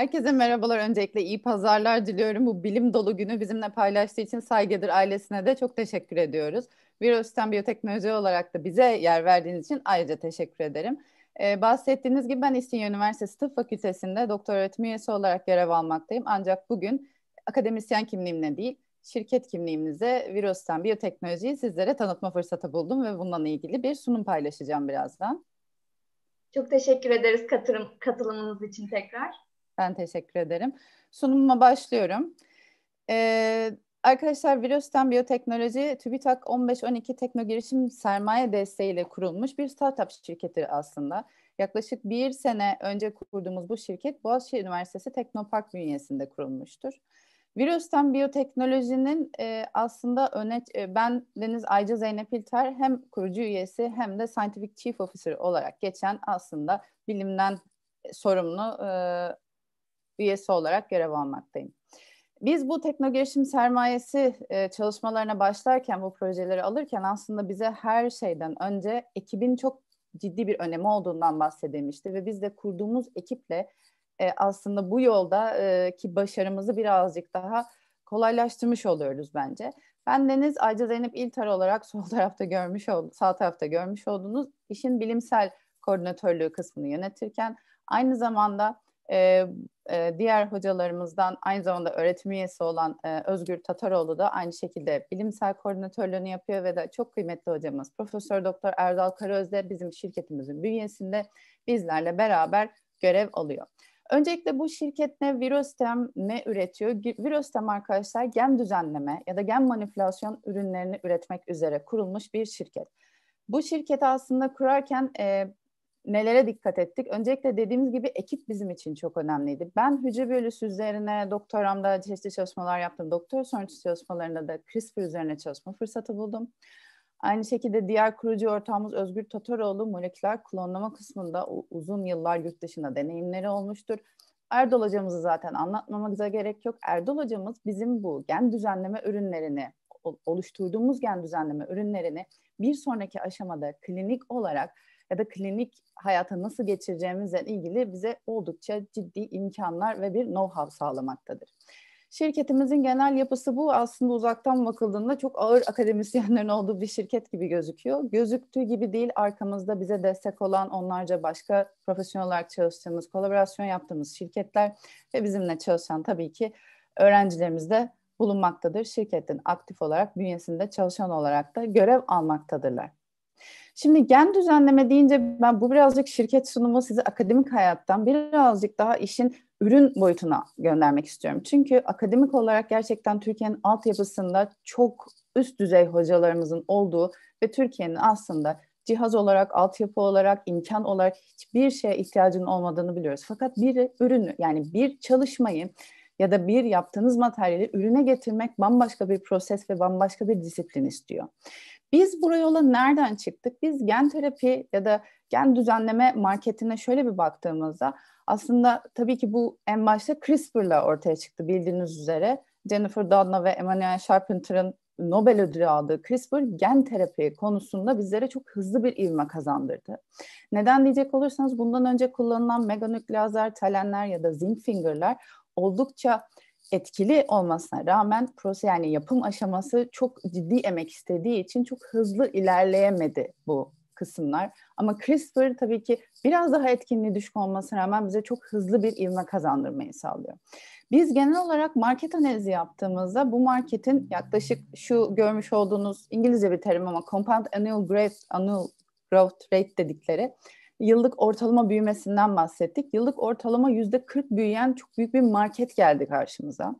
Herkese merhabalar. Öncelikle iyi pazarlar diliyorum. Bu bilim dolu günü bizimle paylaştığı için Saygıdır ailesine de çok teşekkür ediyoruz. Virüsten biyoteknoloji olarak da bize yer verdiğiniz için ayrıca teşekkür ederim. Ee, bahsettiğiniz gibi ben İstinye Üniversitesi Tıp Fakültesi'nde doktor öğretim üyesi olarak görev almaktayım. Ancak bugün akademisyen kimliğimle değil, şirket kimliğimize virüsten biyoteknolojiyi sizlere tanıtma fırsatı buldum ve bununla ilgili bir sunum paylaşacağım birazdan. Çok teşekkür ederiz katılım, katılımınız için tekrar. Ben teşekkür ederim. Sunumuma başlıyorum. Ee, arkadaşlar Virüsten Biyoteknoloji TÜBİTAK 15-12 Tekno Girişim Sermaye ile kurulmuş bir startup şirketi aslında. Yaklaşık bir sene önce kurduğumuz bu şirket Boğaziçi Üniversitesi Teknopark bünyesinde kurulmuştur. Virüsten biyoteknolojinin e, aslında öne e, ben Deniz Ayca Zeynep İlter hem kurucu üyesi hem de Scientific Chief Officer olarak geçen aslında bilimden sorumlu e, üyesi olarak görev almaktayım. Biz bu teknogirişim sermayesi e, çalışmalarına başlarken, bu projeleri alırken aslında bize her şeyden önce ekibin çok ciddi bir önemi olduğundan bahsedilmişti ve biz de kurduğumuz ekiple e, aslında bu yolda e, ki başarımızı birazcık daha kolaylaştırmış oluyoruz bence. Ben Deniz Ayca Zeynep İltar olarak sol tarafta görmüş oldum, sağ tarafta görmüş olduğunuz işin bilimsel koordinatörlüğü kısmını yönetirken aynı zamanda e, e, diğer hocalarımızdan aynı zamanda öğretim üyesi olan e, Özgür Tataroğlu da aynı şekilde bilimsel koordinatörlüğünü yapıyor ve de çok kıymetli hocamız Profesör Doktor Erdal Karaöz de bizim şirketimizin bünyesinde bizlerle beraber görev alıyor. Öncelikle bu şirket ne virostem ne üretiyor? Virostem arkadaşlar gen düzenleme ya da gen manipülasyon ürünlerini üretmek üzere kurulmuş bir şirket. Bu şirketi aslında kurarken e, nelere dikkat ettik? Öncelikle dediğimiz gibi ekip bizim için çok önemliydi. Ben hücre bölüsü üzerine doktoramda çeşitli çalışmalar yaptım. Doktor sonrası çalışmalarında da CRISPR üzerine çalışma fırsatı buldum. Aynı şekilde diğer kurucu ortağımız Özgür Tataroğlu moleküler klonlama kısmında uzun yıllar yurt dışında deneyimleri olmuştur. Erdol hocamızı zaten anlatmamıza gerek yok. Erdol hocamız bizim bu gen düzenleme ürünlerini, oluşturduğumuz gen düzenleme ürünlerini bir sonraki aşamada klinik olarak ya da klinik hayata nasıl geçireceğimizle ilgili bize oldukça ciddi imkanlar ve bir know-how sağlamaktadır. Şirketimizin genel yapısı bu. Aslında uzaktan bakıldığında çok ağır akademisyenlerin olduğu bir şirket gibi gözüküyor. Gözüktüğü gibi değil, arkamızda bize destek olan onlarca başka profesyonel olarak çalıştığımız, kolaborasyon yaptığımız şirketler ve bizimle çalışan tabii ki öğrencilerimiz de bulunmaktadır. Şirketin aktif olarak bünyesinde çalışan olarak da görev almaktadırlar. Şimdi gen düzenleme deyince ben bu birazcık şirket sunumu sizi akademik hayattan birazcık daha işin ürün boyutuna göndermek istiyorum. Çünkü akademik olarak gerçekten Türkiye'nin altyapısında çok üst düzey hocalarımızın olduğu ve Türkiye'nin aslında cihaz olarak, altyapı olarak, imkan olarak hiçbir şeye ihtiyacının olmadığını biliyoruz. Fakat bir ürünü yani bir çalışmayı ya da bir yaptığınız materyali ürüne getirmek bambaşka bir proses ve bambaşka bir disiplin istiyor. Biz buraya yola nereden çıktık? Biz gen terapi ya da gen düzenleme marketine şöyle bir baktığımızda aslında tabii ki bu en başta CRISPR'la ortaya çıktı bildiğiniz üzere. Jennifer Doudna ve Emmanuel Charpenter'ın Nobel ödülü aldığı CRISPR gen terapi konusunda bizlere çok hızlı bir ivme kazandırdı. Neden diyecek olursanız bundan önce kullanılan meganükleazer talenler ya da zinc fingerler oldukça etkili olmasına rağmen proses yani yapım aşaması çok ciddi emek istediği için çok hızlı ilerleyemedi bu kısımlar. Ama CRISPR tabii ki biraz daha etkinliği düşük olmasına rağmen bize çok hızlı bir ivme kazandırmayı sağlıyor. Biz genel olarak market analizi yaptığımızda bu marketin yaklaşık şu görmüş olduğunuz İngilizce bir terim ama compound annual growth, annual growth rate dedikleri yıllık ortalama büyümesinden bahsettik. Yıllık ortalama yüzde 40 büyüyen çok büyük bir market geldi karşımıza.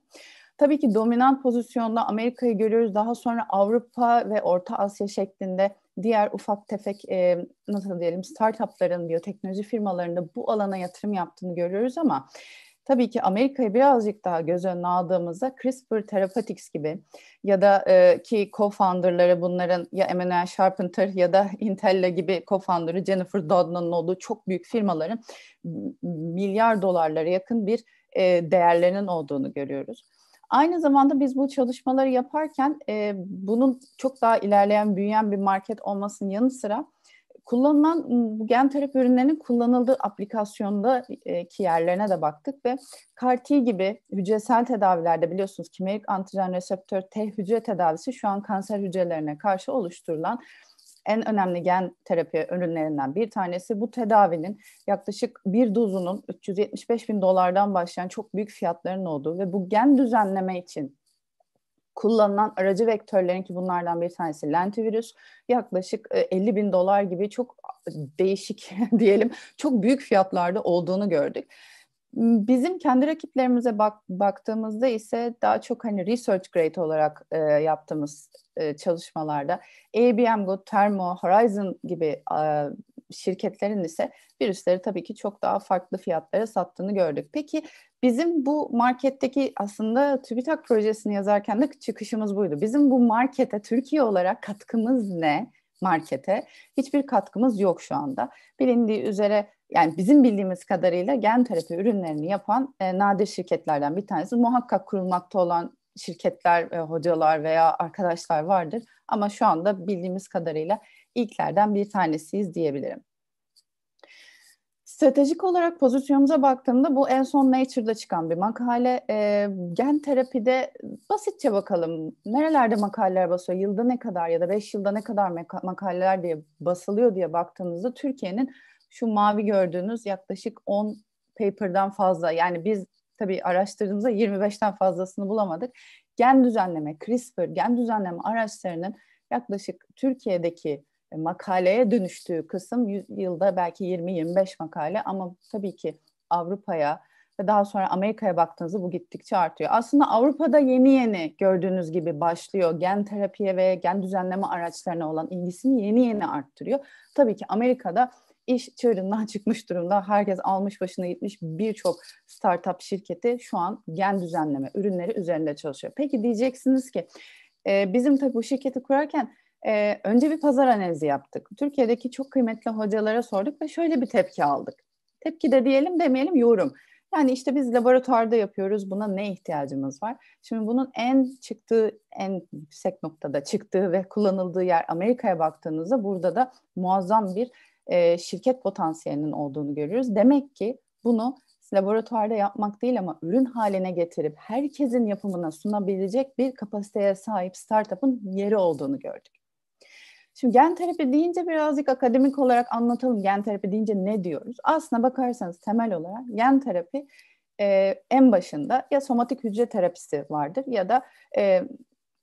Tabii ki dominant pozisyonda Amerika'yı görüyoruz. Daha sonra Avrupa ve Orta Asya şeklinde diğer ufak tefek e, nasıl diyelim startupların, biyoteknoloji firmalarında bu alana yatırım yaptığını görüyoruz ama Tabii ki Amerika'yı birazcık daha göz önüne aldığımızda CRISPR Therapeutics gibi ya da e, ki co-founderları bunların ya Emmanuel Sharpenter ya da Intella gibi co-founderı Jennifer Doudna'nın olduğu çok büyük firmaların milyar dolarlara yakın bir e, değerlerinin olduğunu görüyoruz. Aynı zamanda biz bu çalışmaları yaparken e, bunun çok daha ilerleyen, büyüyen bir market olmasının yanı sıra Kullanılan gen terapi ürünlerinin kullanıldığı aplikasyondaki e, yerlerine de baktık ve CAR-T gibi hücresel tedavilerde biliyorsunuz kimerik antijen reseptör T hücre tedavisi şu an kanser hücrelerine karşı oluşturulan en önemli gen terapi ürünlerinden bir tanesi. Bu tedavinin yaklaşık bir dozunun 375 bin dolardan başlayan çok büyük fiyatların olduğu ve bu gen düzenleme için kullanılan aracı vektörlerin ki bunlardan bir tanesi lentivirüs yaklaşık 50 e, bin dolar gibi çok değişik diyelim çok büyük fiyatlarda olduğunu gördük. Bizim kendi rakiplerimize bak, baktığımızda ise daha çok hani research grade olarak e, yaptığımız e, çalışmalarda ABM Go, Thermo, Horizon gibi e, şirketlerin ise virüsleri tabii ki çok daha farklı fiyatlara sattığını gördük. Peki bizim bu marketteki aslında TÜBİTAK projesini yazarken de çıkışımız buydu. Bizim bu markete Türkiye olarak katkımız ne? markete hiçbir katkımız yok şu anda. Bilindiği üzere yani bizim bildiğimiz kadarıyla gen terapi ürünlerini yapan e, nadir şirketlerden bir tanesi muhakkak kurulmakta olan şirketler, e, hocalar veya arkadaşlar vardır. Ama şu anda bildiğimiz kadarıyla ilklerden bir tanesiyiz diyebilirim. Stratejik olarak pozisyonumuza baktığımda bu en son Nature'da çıkan bir makale. E, gen terapide basitçe bakalım nerelerde makaleler basıyor, yılda ne kadar ya da beş yılda ne kadar makaleler diye basılıyor diye baktığımızda Türkiye'nin şu mavi gördüğünüz yaklaşık 10 paper'dan fazla yani biz tabii araştırdığımızda 25'ten fazlasını bulamadık. Gen düzenleme, CRISPR, gen düzenleme araçlarının yaklaşık Türkiye'deki e, makaleye dönüştüğü kısım yılda belki 20-25 makale ama tabii ki Avrupa'ya ve daha sonra Amerika'ya baktığınızda bu gittikçe artıyor. Aslında Avrupa'da yeni yeni gördüğünüz gibi başlıyor. Gen terapiye ve gen düzenleme araçlarına olan ilgisini yeni yeni arttırıyor. Tabii ki Amerika'da iş çığırından çıkmış durumda. Herkes almış başına gitmiş birçok startup şirketi şu an gen düzenleme ürünleri üzerinde çalışıyor. Peki diyeceksiniz ki e, bizim tabii bu şirketi kurarken e, önce bir pazar analizi yaptık. Türkiye'deki çok kıymetli hocalara sorduk ve şöyle bir tepki aldık. Tepki de diyelim demeyelim yorum. Yani işte biz laboratuvarda yapıyoruz. Buna ne ihtiyacımız var? Şimdi bunun en çıktığı, en yüksek noktada çıktığı ve kullanıldığı yer Amerika'ya baktığınızda burada da muazzam bir e, şirket potansiyelinin olduğunu görüyoruz. Demek ki bunu laboratuvarda yapmak değil ama ürün haline getirip herkesin yapımına sunabilecek bir kapasiteye sahip startup'ın yeri olduğunu gördük. Şimdi gen terapi deyince birazcık akademik olarak anlatalım. Gen terapi deyince ne diyoruz? Aslına bakarsanız temel olarak gen terapi e, en başında ya somatik hücre terapisi vardır ya da e,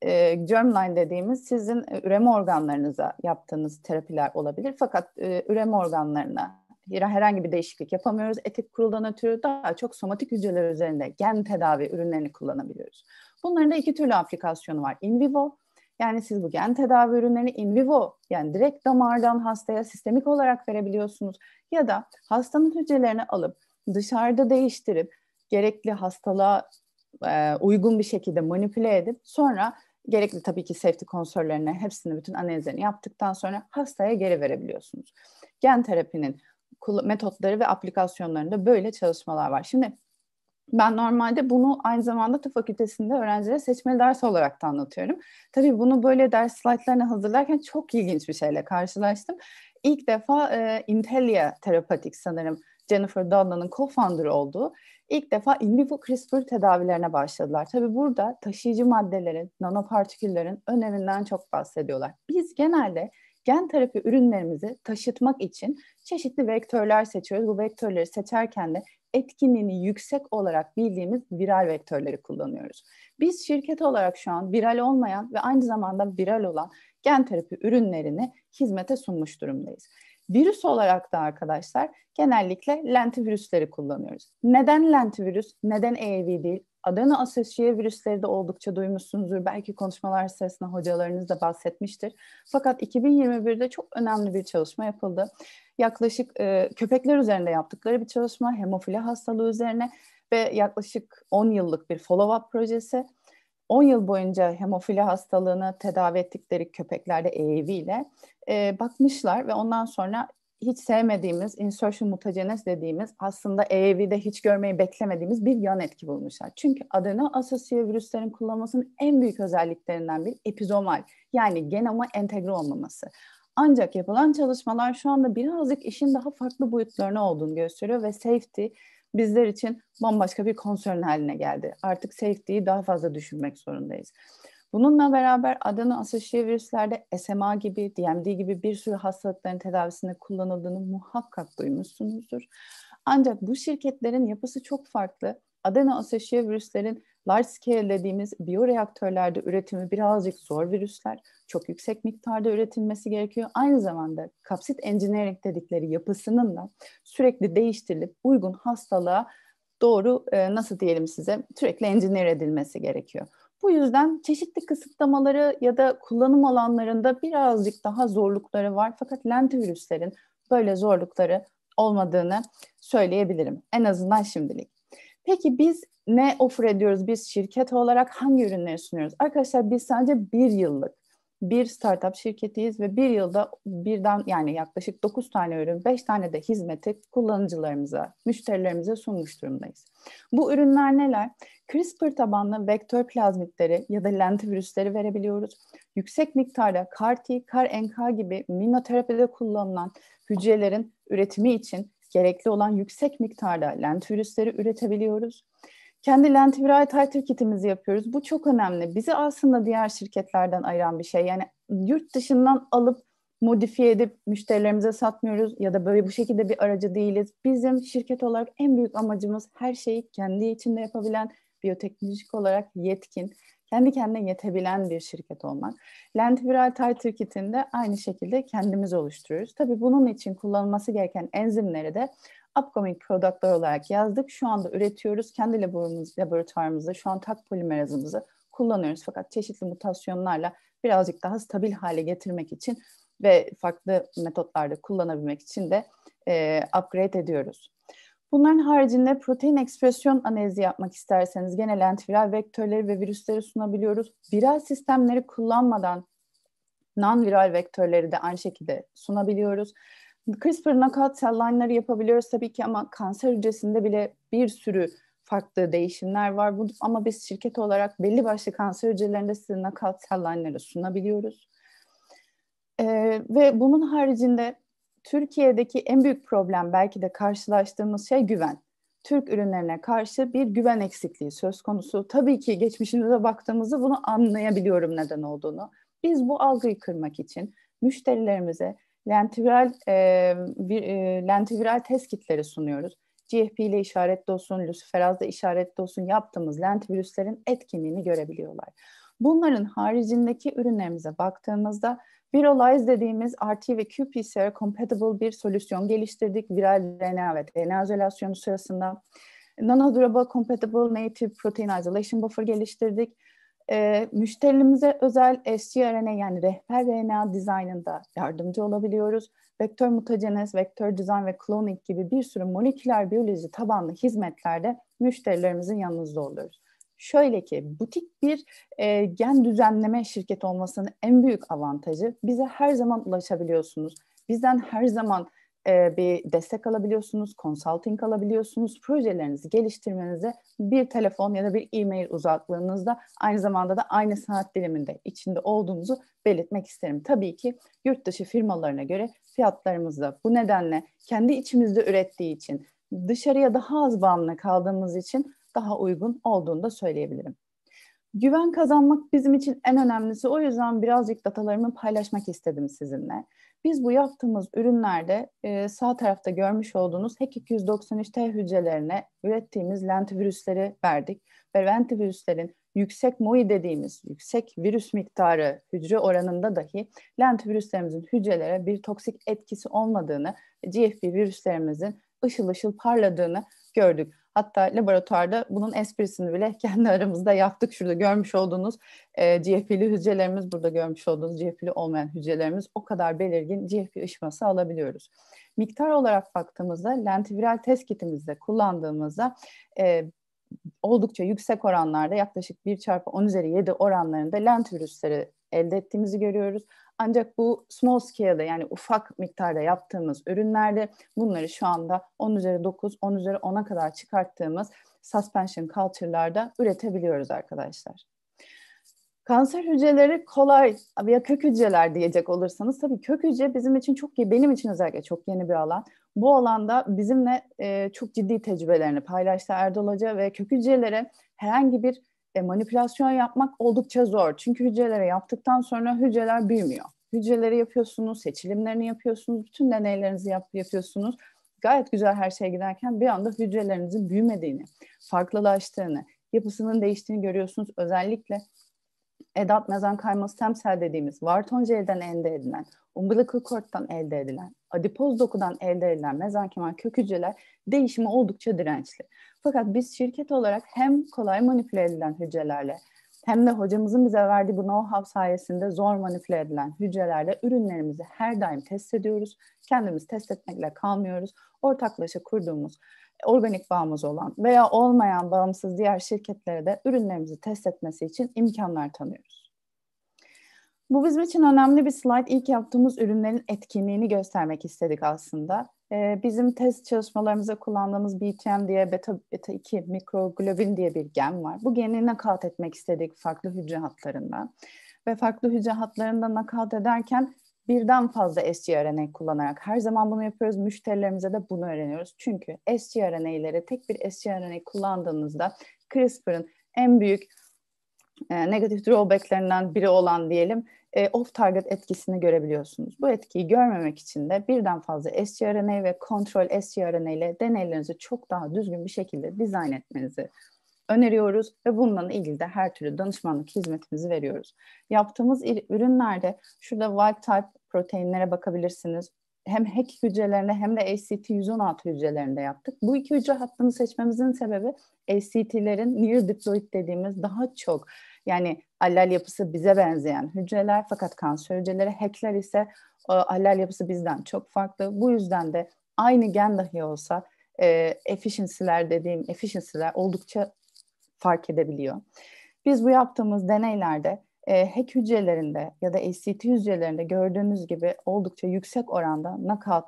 e, germline dediğimiz sizin e, üreme organlarınıza yaptığınız terapiler olabilir. Fakat e, üreme organlarına herhangi bir değişiklik yapamıyoruz. Etik kuruldan ötürü daha çok somatik hücreler üzerinde gen tedavi ürünlerini kullanabiliyoruz. Bunların da iki türlü aplikasyonu var. In vivo yani siz bu gen tedavi ürünlerini in vivo yani direkt damardan hastaya sistemik olarak verebiliyorsunuz. Ya da hastanın hücrelerini alıp dışarıda değiştirip gerekli hastalığa e, uygun bir şekilde manipüle edip sonra gerekli tabii ki safety konsörlerine hepsini bütün analizlerini yaptıktan sonra hastaya geri verebiliyorsunuz. Gen terapinin metotları ve aplikasyonlarında böyle çalışmalar var. Şimdi ben normalde bunu aynı zamanda tıp fakültesinde öğrencilere seçmeli ders olarak da anlatıyorum. Tabii bunu böyle ders slaytlarına hazırlarken çok ilginç bir şeyle karşılaştım. İlk defa e, Intellia Therapeutic sanırım Jennifer Doudna'nın co-founder olduğu ilk defa in vivo CRISPR tedavilerine başladılar. Tabii burada taşıyıcı maddelerin, nanopartiküllerin öneminden çok bahsediyorlar. Biz genelde gen terapi ürünlerimizi taşıtmak için çeşitli vektörler seçiyoruz. Bu vektörleri seçerken de etkinliğini yüksek olarak bildiğimiz viral vektörleri kullanıyoruz. Biz şirket olarak şu an viral olmayan ve aynı zamanda viral olan gen terapi ürünlerini hizmete sunmuş durumdayız. Virüs olarak da arkadaşlar genellikle lentivirüsleri kullanıyoruz. Neden lentivirüs, neden EAV değil? Adeno asosiye virüsleri de oldukça duymuşsunuzdur. Belki konuşmalar sırasında hocalarınız da bahsetmiştir. Fakat 2021'de çok önemli bir çalışma yapıldı yaklaşık e, köpekler üzerinde yaptıkları bir çalışma hemofili hastalığı üzerine ve yaklaşık 10 yıllık bir follow-up projesi. 10 yıl boyunca hemofili hastalığını tedavi ettikleri köpeklerde EEV ile e, bakmışlar ve ondan sonra hiç sevmediğimiz insertion mutagenes dediğimiz aslında EEV'de hiç görmeyi beklemediğimiz bir yan etki bulmuşlar. Çünkü adeno asosiye virüslerin kullanılmasının en büyük özelliklerinden bir epizomal yani genoma entegre olmaması. Ancak yapılan çalışmalar şu anda birazcık işin daha farklı boyutlarına olduğunu gösteriyor ve safety bizler için bambaşka bir konsern haline geldi. Artık safety'yi daha fazla düşünmek zorundayız. Bununla beraber adeno asosiye virüslerde SMA gibi, DMD gibi bir sürü hastalıkların tedavisinde kullanıldığını muhakkak duymuşsunuzdur. Ancak bu şirketlerin yapısı çok farklı. Adeno asosiye virüslerin Large scale dediğimiz biyoreaktörlerde üretimi birazcık zor virüsler. Çok yüksek miktarda üretilmesi gerekiyor. Aynı zamanda kapsit engineering dedikleri yapısının da sürekli değiştirilip uygun hastalığa doğru e, nasıl diyelim size sürekli engineer edilmesi gerekiyor. Bu yüzden çeşitli kısıtlamaları ya da kullanım alanlarında birazcık daha zorlukları var. Fakat lentivirüslerin böyle zorlukları olmadığını söyleyebilirim. En azından şimdilik. Peki biz ne offer ediyoruz? Biz şirket olarak hangi ürünleri sunuyoruz? Arkadaşlar biz sadece bir yıllık bir startup şirketiyiz ve bir yılda birden yani yaklaşık 9 tane ürün, 5 tane de hizmeti kullanıcılarımıza, müşterilerimize sunmuş durumdayız. Bu ürünler neler? CRISPR tabanlı vektör plazmitleri ya da lentivirüsleri verebiliyoruz. Yüksek miktarda CAR-T, CAR-NK gibi minoterapide kullanılan hücrelerin üretimi için gerekli olan yüksek miktarda lent virüsleri üretebiliyoruz. Kendi lentiviral titer kitimizi yapıyoruz. Bu çok önemli. Bizi aslında diğer şirketlerden ayıran bir şey. Yani yurt dışından alıp modifiye edip müşterilerimize satmıyoruz ya da böyle bu şekilde bir aracı değiliz. Bizim şirket olarak en büyük amacımız her şeyi kendi içinde yapabilen, biyoteknolojik olarak yetkin kendi kendine yetebilen bir şirket olmak. Lentiviral titer kitinde aynı şekilde kendimiz oluşturuyoruz. Tabii bunun için kullanılması gereken enzimleri de upcoming productlar olarak yazdık. Şu anda üretiyoruz. Kendi laborumuz, laboratuvarımızda şu an tak polimerazımızı kullanıyoruz. Fakat çeşitli mutasyonlarla birazcık daha stabil hale getirmek için ve farklı metotlarda kullanabilmek için de e, upgrade ediyoruz. Bunların haricinde protein ekspresyon analizi yapmak isterseniz genel antiviral vektörleri ve virüsleri sunabiliyoruz. Viral sistemleri kullanmadan non-viral vektörleri de aynı şekilde sunabiliyoruz. CRISPR nakat cell line'ları yapabiliyoruz tabii ki ama kanser hücresinde bile bir sürü farklı değişimler var. Bu, ama biz şirket olarak belli başlı kanser hücrelerinde size nakat cell line'ları sunabiliyoruz. Ee, ve bunun haricinde Türkiye'deki en büyük problem belki de karşılaştığımız şey güven. Türk ürünlerine karşı bir güven eksikliği söz konusu. Tabii ki geçmişimize baktığımızda bunu anlayabiliyorum neden olduğunu. Biz bu algıyı kırmak için müşterilerimize lentiviral, e, bir, e, lentiviral test kitleri sunuyoruz. GFP ile işaretli olsun, luciferazda işaretli olsun yaptığımız lentivirüslerin etkinliğini görebiliyorlar. Bunların haricindeki ürünlerimize baktığımızda Viralize dediğimiz RT ve qPCR compatible bir solüsyon geliştirdik viral DNA ve DNA izolasyonu sırasında. Nanodrob'a compatible native protein isolation buffer geliştirdik. E, ee, müşterilerimize özel scRNA yani rehber DNA dizaynında yardımcı olabiliyoruz. Vektör mutagenez, vektör dizayn ve cloning gibi bir sürü moleküler biyoloji tabanlı hizmetlerde müşterilerimizin yanınızda oluyoruz. Şöyle ki butik bir e, gen düzenleme şirketi olmasının en büyük avantajı bize her zaman ulaşabiliyorsunuz. Bizden her zaman e, bir destek alabiliyorsunuz, consulting alabiliyorsunuz. Projelerinizi geliştirmenize bir telefon ya da bir e-mail uzaklığınızda aynı zamanda da aynı saat diliminde içinde olduğunuzu belirtmek isterim. Tabii ki yurt dışı firmalarına göre fiyatlarımız da bu nedenle kendi içimizde ürettiği için dışarıya daha az bağımlı kaldığımız için daha uygun olduğunu da söyleyebilirim. Güven kazanmak bizim için en önemlisi. O yüzden birazcık datalarımı paylaşmak istedim sizinle. Biz bu yaptığımız ürünlerde e, sağ tarafta görmüş olduğunuz HEK293T hücrelerine ürettiğimiz lentivirüsleri verdik. Ve lentivirüslerin yüksek MOI dediğimiz yüksek virüs miktarı hücre oranında dahi lentivirüslerimizin hücrelere bir toksik etkisi olmadığını, GFP virüslerimizin ışıl ışıl parladığını gördük. Hatta laboratuvarda bunun esprisini bile kendi aramızda yaptık. Şurada görmüş olduğunuz e, GFP'li hücrelerimiz, burada görmüş olduğunuz GFP'li olmayan hücrelerimiz o kadar belirgin GFP ışıması alabiliyoruz. Miktar olarak baktığımızda lentiviral test kitimizde kullandığımızda e, oldukça yüksek oranlarda yaklaşık 1 çarpı 10 üzeri 7 oranlarında lent elde ettiğimizi görüyoruz. Ancak bu small scale'de yani ufak miktarda yaptığımız ürünlerde bunları şu anda 10 üzeri 9, 10 üzeri 10'a kadar çıkarttığımız suspension culture'larda üretebiliyoruz arkadaşlar. Kanser hücreleri kolay ya kök hücreler diyecek olursanız tabii kök hücre bizim için çok iyi, benim için özellikle çok yeni bir alan. Bu alanda bizimle e, çok ciddi tecrübelerini paylaştı Erdol Hoca ve kök hücrelere herhangi bir e, manipülasyon yapmak oldukça zor. Çünkü hücrelere yaptıktan sonra hücreler büyümüyor. Hücreleri yapıyorsunuz, seçilimlerini yapıyorsunuz, bütün deneylerinizi yap, yapıyorsunuz. Gayet güzel her şey giderken bir anda hücrelerinizin büyümediğini, farklılaştığını, yapısının değiştiğini görüyorsunuz. Özellikle edat mezan kayması stem dediğimiz varton jelden elde edilen, umbilical cord'dan elde edilen, adipoz dokudan elde edilen mezenkimal kök hücreler değişime oldukça dirençli. Fakat biz şirket olarak hem kolay manipüle edilen hücrelerle hem de hocamızın bize verdiği bu know-how sayesinde zor manipüle edilen hücrelerle ürünlerimizi her daim test ediyoruz. Kendimiz test etmekle kalmıyoruz. Ortaklaşa kurduğumuz organik bağımız olan veya olmayan bağımsız diğer şirketlere de ürünlerimizi test etmesi için imkanlar tanıyoruz. Bu bizim için önemli bir slide. İlk yaptığımız ürünlerin etkinliğini göstermek istedik aslında. Ee, bizim test çalışmalarımıza kullandığımız BTM diye beta, beta 2 mikroglobin diye bir gen var. Bu geni nakat etmek istedik farklı hücre hatlarında. Ve farklı hücre hatlarında nakat ederken birden fazla sgRNA kullanarak her zaman bunu yapıyoruz. Müşterilerimize de bunu öğreniyoruz. Çünkü sgRNA'ları tek bir sgRNA kullandığınızda CRISPR'ın en büyük e, negatif drawback'lerinden biri olan diyelim e, off-target etkisini görebiliyorsunuz. Bu etkiyi görmemek için de birden fazla sgRNA ve kontrol sgRNA ile deneylerinizi çok daha düzgün bir şekilde dizayn etmenizi öneriyoruz ve bununla ilgili de her türlü danışmanlık hizmetimizi veriyoruz. Yaptığımız ürünlerde şurada wild type proteinlere bakabilirsiniz. Hem HEK hücrelerine hem de ACT116 hücrelerinde yaptık. Bu iki hücre hattını seçmemizin sebebi ACT'lerin near diploid dediğimiz daha çok yani allel yapısı bize benzeyen hücreler fakat kanser hücreleri hackler ise e, allel yapısı bizden çok farklı. Bu yüzden de aynı gen dahi olsa e, efficiency'ler dediğim efficiency'ler oldukça fark edebiliyor. Biz bu yaptığımız deneylerde e, hack hücrelerinde ya da ACT hücrelerinde gördüğünüz gibi oldukça yüksek oranda knockout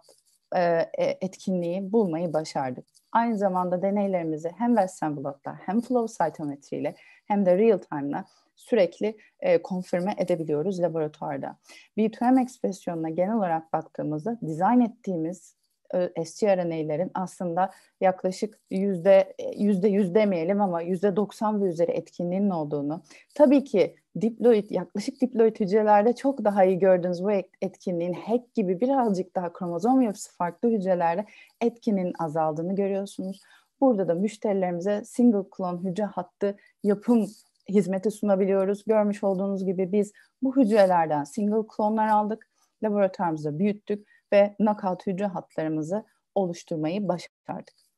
e, e etkinliği bulmayı başardık aynı zamanda deneylerimizi hem Western Westenblott'ta hem flow cytometriyle hem de real time'la sürekli e, konfirme edebiliyoruz laboratuvarda. B2M ekspresyonuna genel olarak baktığımızda dizayn ettiğimiz e, sgRNA'lerin aslında yaklaşık yüzde e, yüzde yüz demeyelim ama yüzde 90 ve üzeri etkinliğinin olduğunu tabii ki diploid, yaklaşık diploid hücrelerde çok daha iyi gördüğünüz bu etkinliğin hack gibi birazcık daha kromozom yapısı farklı hücrelerde etkinin azaldığını görüyorsunuz. Burada da müşterilerimize single klon hücre hattı yapım hizmeti sunabiliyoruz. Görmüş olduğunuz gibi biz bu hücrelerden single klonlar aldık, laboratuvarımızda büyüttük ve knockout hücre hatlarımızı oluşturmayı başardık.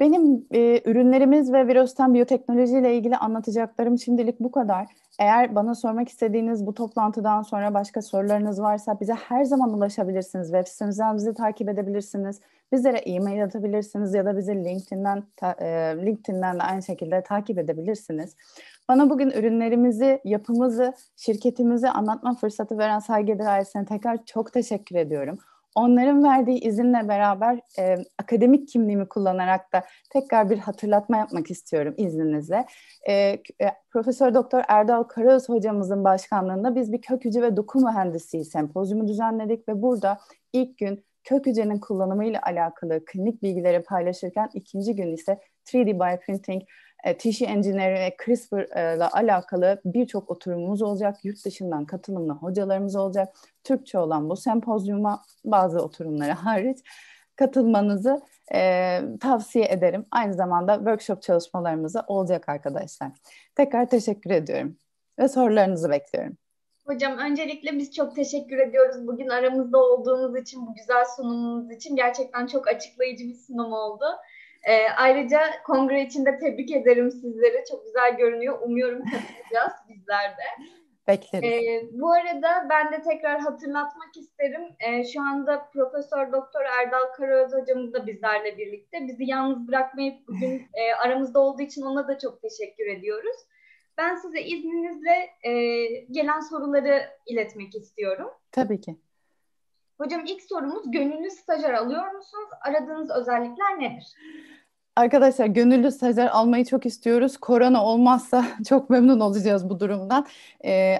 Benim e, ürünlerimiz ve Virüsten biyoteknoloji ile ilgili anlatacaklarım şimdilik bu kadar. Eğer bana sormak istediğiniz bu toplantıdan sonra başka sorularınız varsa bize her zaman ulaşabilirsiniz. Web sitemizden bizi takip edebilirsiniz. Bizlere e-mail atabilirsiniz ya da bizi LinkedIn'den ta, e, LinkedIn'den de aynı şekilde takip edebilirsiniz. Bana bugün ürünlerimizi, yapımızı, şirketimizi anlatma fırsatı veren saygıdeğer Dairesi'ne tekrar çok teşekkür ediyorum onların verdiği izinle beraber e, akademik kimliğimi kullanarak da tekrar bir hatırlatma yapmak istiyorum izninizle. E, e Profesör Doktor Erdal Karaöz hocamızın başkanlığında biz bir kök hücre ve doku mühendisliği sempozyumu düzenledik ve burada ilk gün kök hücrenin kullanımı ile alakalı klinik bilgileri paylaşırken ikinci gün ise 3D bioprinting e, tissue engineering ve e, ile alakalı birçok oturumumuz olacak. Yurt dışından katılımlı hocalarımız olacak. Türkçe olan bu sempozyuma bazı oturumlara hariç katılmanızı e, tavsiye ederim. Aynı zamanda workshop çalışmalarımıza olacak arkadaşlar. Tekrar teşekkür ediyorum ve sorularınızı bekliyorum. Hocam öncelikle biz çok teşekkür ediyoruz bugün aramızda olduğunuz için, bu güzel sunumunuz için. Gerçekten çok açıklayıcı bir sunum oldu. E, ayrıca kongre için de tebrik ederim sizlere. Çok güzel görünüyor. Umuyorum katılacağız bizler de. Bekleriz. E, bu arada ben de tekrar hatırlatmak isterim. E, şu anda Profesör Doktor Erdal Karaöz hocamız da bizlerle birlikte. Bizi yalnız bırakmayıp bugün e, aramızda olduğu için ona da çok teşekkür ediyoruz. Ben size izninizle e, gelen soruları iletmek istiyorum. Tabii ki. Hocam ilk sorumuz gönüllü stajyer alıyor musunuz? Aradığınız özellikler nedir? Arkadaşlar gönüllü stajyer almayı çok istiyoruz. Korona olmazsa çok memnun olacağız bu durumdan.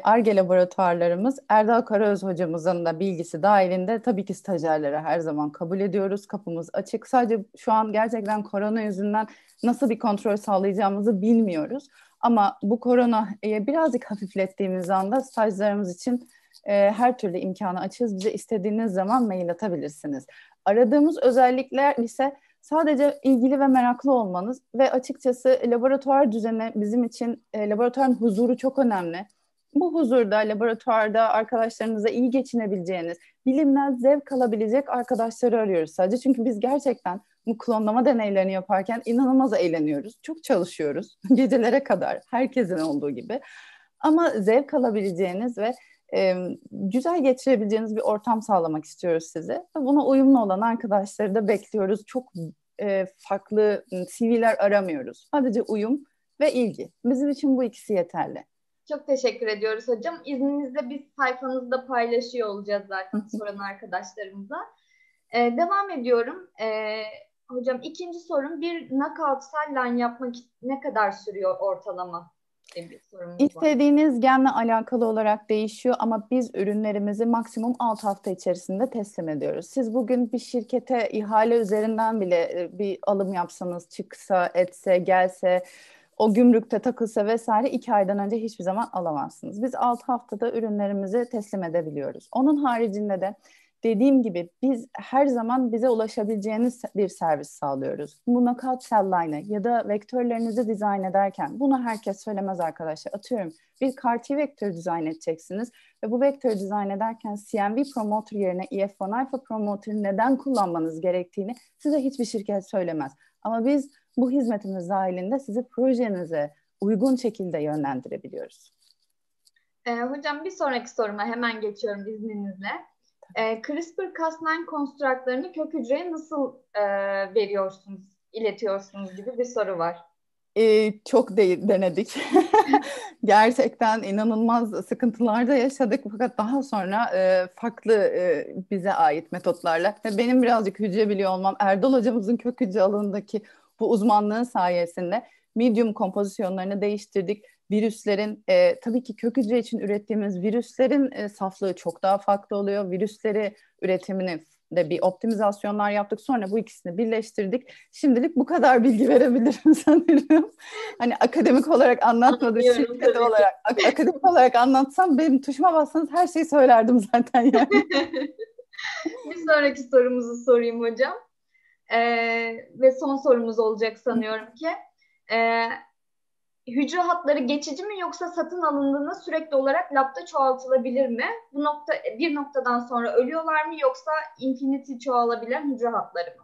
ARGE ee, laboratuvarlarımız Erdal Karaöz hocamızın da bilgisi dahilinde tabii ki stajyerlere her zaman kabul ediyoruz. Kapımız açık. Sadece şu an gerçekten korona yüzünden nasıl bir kontrol sağlayacağımızı bilmiyoruz. Ama bu koronayı birazcık hafiflettiğimiz anda stajlarımız için e, her türlü imkanı açığız. Bize istediğiniz zaman mail atabilirsiniz. Aradığımız özellikler ise sadece ilgili ve meraklı olmanız ve açıkçası laboratuvar düzeni bizim için e, laboratuvarın huzuru çok önemli. Bu huzurda, laboratuvarda arkadaşlarınıza iyi geçinebileceğiniz, bilimden zevk alabilecek arkadaşları arıyoruz sadece. Çünkü biz gerçekten bu klonlama deneylerini yaparken inanılmaz eğleniyoruz. Çok çalışıyoruz gecelere kadar herkesin olduğu gibi. Ama zevk alabileceğiniz ve e, güzel geçirebileceğiniz bir ortam sağlamak istiyoruz size. Buna uyumlu olan arkadaşları da bekliyoruz. Çok e, farklı ıı, CV'ler aramıyoruz. Sadece uyum ve ilgi. Bizim için bu ikisi yeterli. Çok teşekkür ediyoruz hocam. İzninizle biz sayfanızda paylaşıyor olacağız zaten soran arkadaşlarımıza. Ee, devam ediyorum. Ee, hocam ikinci sorum bir knockout sell yapmak ne kadar sürüyor ortalama? İstediğiniz genle alakalı olarak değişiyor ama biz ürünlerimizi maksimum 6 hafta içerisinde teslim ediyoruz. Siz bugün bir şirkete ihale üzerinden bile e, bir alım yapsanız, çıksa, etse, gelse, o gümrükte takılsa vesaire iki aydan önce hiçbir zaman alamazsınız. Biz 6 haftada ürünlerimizi teslim edebiliyoruz. Onun haricinde de dediğim gibi biz her zaman bize ulaşabileceğiniz bir servis sağlıyoruz. Bu knockout cell line'ı ya da vektörlerinizi dizayn ederken bunu herkes söylemez arkadaşlar. Atıyorum bir CAR-T vektörü dizayn edeceksiniz ve bu vektörü dizayn ederken CMV promoter yerine EF1 alpha promoter'ı neden kullanmanız gerektiğini size hiçbir şirket söylemez. Ama biz bu hizmetimiz dahilinde sizi projenize uygun şekilde yönlendirebiliyoruz. E, hocam bir sonraki soruma hemen geçiyorum izninizle. E, ee, CRISPR-Cas9 konstruktlarını kök hücreye nasıl e, veriyorsunuz, iletiyorsunuz gibi bir soru var. E, çok de- denedik. Gerçekten inanılmaz sıkıntılar da yaşadık fakat daha sonra e, farklı e, bize ait metotlarla. Benim birazcık hücre biliyor olmam, Erdal hocamızın kök hücre alanındaki bu uzmanlığı sayesinde medium kompozisyonlarını değiştirdik virüslerin e, tabii ki kök hücre için ürettiğimiz virüslerin e, saflığı çok daha farklı oluyor. Virüsleri üretimini de bir optimizasyonlar yaptık. Sonra bu ikisini birleştirdik. Şimdilik bu kadar bilgi verebilirim sanırım. Hani akademik olarak anlatmadım. Şirket olarak, ak- akademik olarak anlatsam benim tuşuma bassanız her şeyi söylerdim zaten yani. bir sonraki sorumuzu sorayım hocam. Ee, ve son sorumuz olacak sanıyorum ki. Ee, hücre hatları geçici mi yoksa satın alındığında sürekli olarak labda çoğaltılabilir mi? Bu nokta bir noktadan sonra ölüyorlar mı yoksa infinity çoğalabilen hücre hatları mı?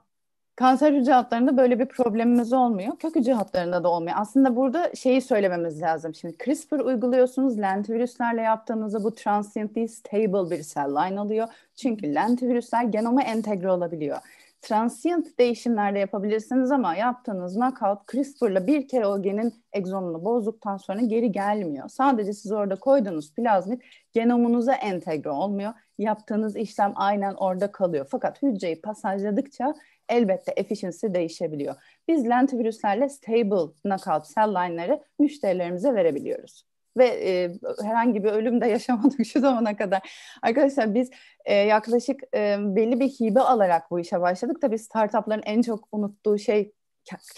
Kanser hücre hatlarında böyle bir problemimiz olmuyor. Kök hücre hatlarında da olmuyor. Aslında burada şeyi söylememiz lazım. Şimdi CRISPR uyguluyorsunuz. Lentivirüslerle yaptığınızda bu transiently stable bir cell line oluyor. Çünkü lentivirüsler genoma entegre olabiliyor transient değişimlerde yapabilirsiniz ama yaptığınız knockout CRISPR'la bir kere o genin egzonunu bozduktan sonra geri gelmiyor. Sadece siz orada koyduğunuz plazmid genomunuza entegre olmuyor. Yaptığınız işlem aynen orada kalıyor. Fakat hücreyi pasajladıkça elbette efficiency değişebiliyor. Biz lentivirüslerle stable knockout cell line'ları müşterilerimize verebiliyoruz ve e, herhangi bir ölüm de yaşamadık şu zamana kadar. Arkadaşlar biz e, yaklaşık e, belli bir hibe alarak bu işe başladık. Tabii startupların en çok unuttuğu şey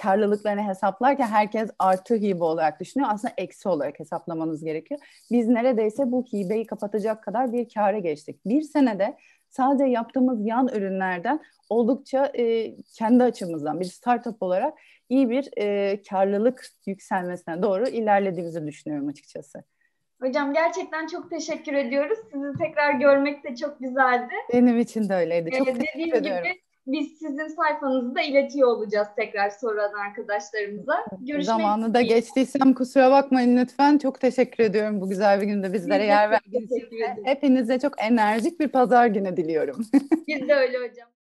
karlılıklarını hesaplarken herkes artı hibe olarak düşünüyor. Aslında eksi olarak hesaplamanız gerekiyor. Biz neredeyse bu hibeyi kapatacak kadar bir kâra geçtik. Bir senede sadece yaptığımız yan ürünlerden oldukça e, kendi açımızdan bir startup olarak iyi bir e, karlılık yükselmesine doğru ilerlediğimizi düşünüyorum açıkçası. Hocam gerçekten çok teşekkür ediyoruz. Sizi tekrar görmek de çok güzeldi. Benim için de öyleydi. Çok ee, teşekkür ediyorum. Gibi, biz sizin sayfanızı da iletiyor olacağız tekrar soran arkadaşlarımıza. Görüşmek Zamanı da geçtiysem kusura bakmayın lütfen. Çok teşekkür ediyorum bu güzel bir günde bizlere biz yer verdiğiniz için. Hepinize çok enerjik bir pazar günü diliyorum. biz de öyle hocam.